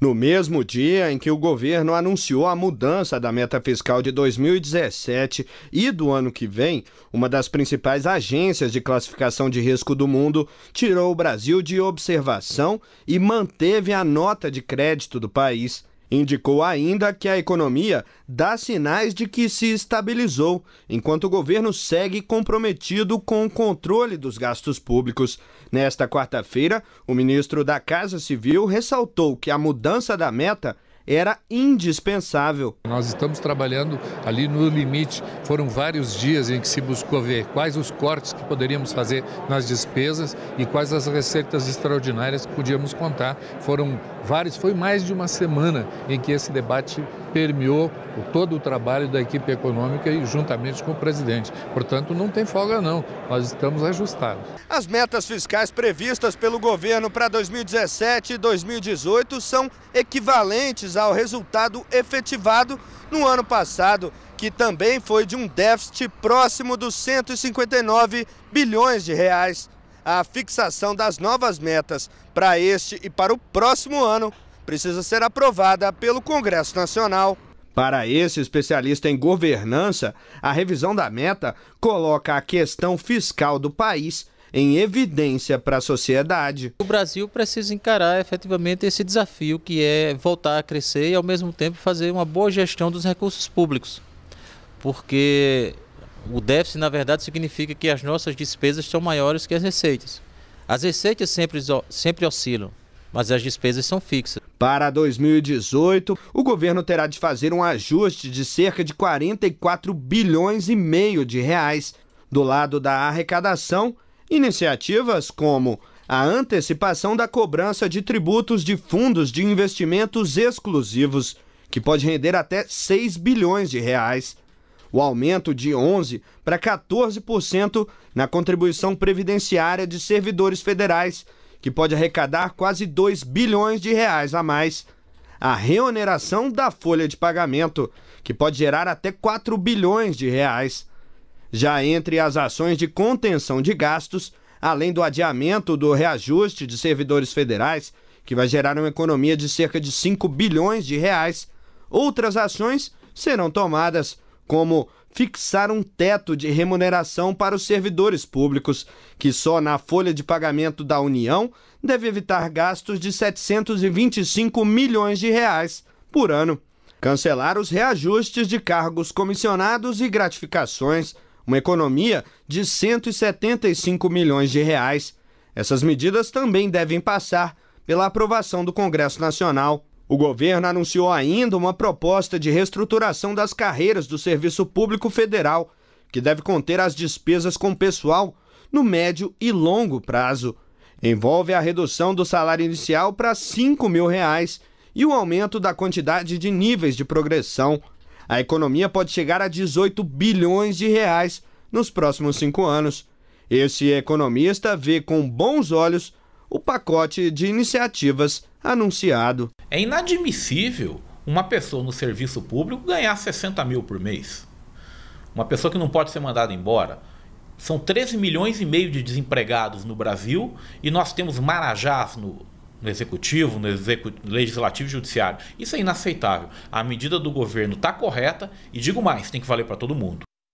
No mesmo dia em que o governo anunciou a mudança da meta fiscal de 2017 e do ano que vem, uma das principais agências de classificação de risco do mundo tirou o Brasil de observação e manteve a nota de crédito do país Indicou ainda que a economia dá sinais de que se estabilizou, enquanto o governo segue comprometido com o controle dos gastos públicos. Nesta quarta-feira, o ministro da Casa Civil ressaltou que a mudança da meta era indispensável. Nós estamos trabalhando ali no limite. Foram vários dias em que se buscou ver quais os cortes que poderíamos fazer nas despesas e quais as receitas extraordinárias que podíamos contar. Foram vários, foi mais de uma semana em que esse debate permeou todo o trabalho da equipe econômica e juntamente com o presidente. Portanto, não tem folga não, nós estamos ajustados. As metas fiscais previstas pelo governo para 2017 e 2018 são equivalentes analisar o resultado efetivado no ano passado, que também foi de um déficit próximo dos 159 bilhões de reais. A fixação das novas metas para este e para o próximo ano precisa ser aprovada pelo Congresso Nacional. Para esse especialista em governança, a revisão da meta coloca a questão fiscal do país em evidência para a sociedade. O Brasil precisa encarar efetivamente esse desafio que é voltar a crescer e ao mesmo tempo fazer uma boa gestão dos recursos públicos. Porque o déficit, na verdade, significa que as nossas despesas são maiores que as receitas. As receitas sempre, sempre oscilam, mas as despesas são fixas. Para 2018, o governo terá de fazer um ajuste de cerca de 44 bilhões e meio de reais. Do lado da arrecadação, Iniciativas como a antecipação da cobrança de tributos de fundos de investimentos exclusivos, que pode render até 6 bilhões de reais. O aumento de 11 para 14% na contribuição previdenciária de servidores federais, que pode arrecadar quase 2 bilhões de reais a mais. A reoneração da folha de pagamento, que pode gerar até 4 bilhões de reais já entre as ações de contenção de gastos, além do adiamento do reajuste de servidores federais, que vai gerar uma economia de cerca de 5 bilhões de reais, outras ações serão tomadas, como fixar um teto de remuneração para os servidores públicos, que só na folha de pagamento da União deve evitar gastos de 725 milhões de reais por ano. Cancelar os reajustes de cargos comissionados e gratificações, uma economia de 175 milhões de reais. Essas medidas também devem passar pela aprovação do Congresso Nacional. O governo anunciou ainda uma proposta de reestruturação das carreiras do Serviço Público Federal, que deve conter as despesas com pessoal no médio e longo prazo. Envolve a redução do salário inicial para R$ 5 mil reais e o aumento da quantidade de níveis de progressão a economia pode chegar a 18 bilhões de reais nos próximos cinco anos. Esse economista vê com bons olhos o pacote de iniciativas anunciado. É inadmissível uma pessoa no serviço público ganhar 60 mil por mês. Uma pessoa que não pode ser mandada embora. São 13 milhões e meio de desempregados no Brasil e nós temos marajás no, no executivo, no execu legislativo e judiciário. Isso é inaceitável. A medida do governo está correta e digo mais, tem que valer para todo mundo.